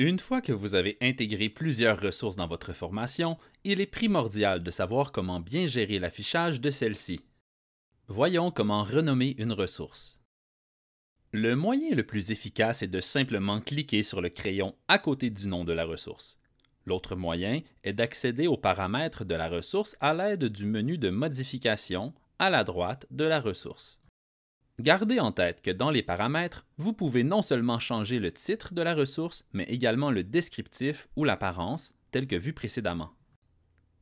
Une fois que vous avez intégré plusieurs ressources dans votre formation, il est primordial de savoir comment bien gérer l'affichage de celle-ci. Voyons comment renommer une ressource. Le moyen le plus efficace est de simplement cliquer sur le crayon à côté du nom de la ressource. L'autre moyen est d'accéder aux paramètres de la ressource à l'aide du menu de modification à la droite de la ressource. Gardez en tête que dans les paramètres, vous pouvez non seulement changer le titre de la ressource, mais également le descriptif ou l'apparence, tel que vu précédemment.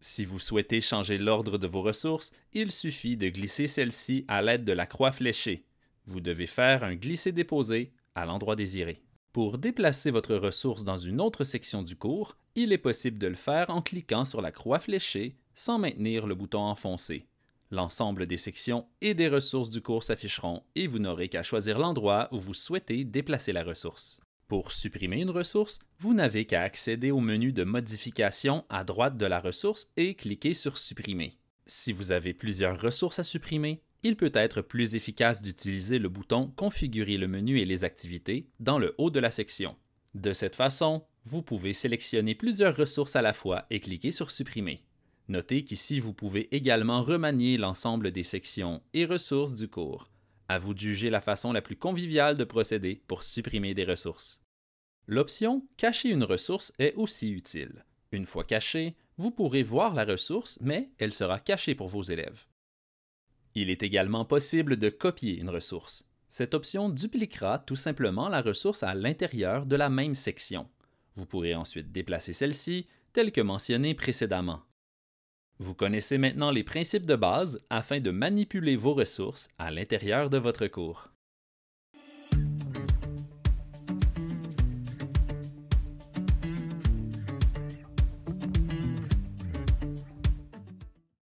Si vous souhaitez changer l'ordre de vos ressources, il suffit de glisser celle-ci à l'aide de la croix fléchée. Vous devez faire un glisser-déposer à l'endroit désiré. Pour déplacer votre ressource dans une autre section du cours, il est possible de le faire en cliquant sur la croix fléchée sans maintenir le bouton enfoncé. L'ensemble des sections et des ressources du cours s'afficheront et vous n'aurez qu'à choisir l'endroit où vous souhaitez déplacer la ressource. Pour supprimer une ressource, vous n'avez qu'à accéder au menu de modification à droite de la ressource et cliquer sur Supprimer. Si vous avez plusieurs ressources à supprimer, il peut être plus efficace d'utiliser le bouton Configurer le menu et les activités dans le haut de la section. De cette façon, vous pouvez sélectionner plusieurs ressources à la fois et cliquer sur Supprimer. Notez qu'ici, vous pouvez également remanier l'ensemble des sections et ressources du cours. À vous de juger la façon la plus conviviale de procéder pour supprimer des ressources. L'option Cacher une ressource est aussi utile. Une fois cachée, vous pourrez voir la ressource, mais elle sera cachée pour vos élèves. Il est également possible de copier une ressource. Cette option dupliquera tout simplement la ressource à l'intérieur de la même section. Vous pourrez ensuite déplacer celle-ci, telle que mentionnée précédemment, vous connaissez maintenant les principes de base afin de manipuler vos ressources à l'intérieur de votre cours.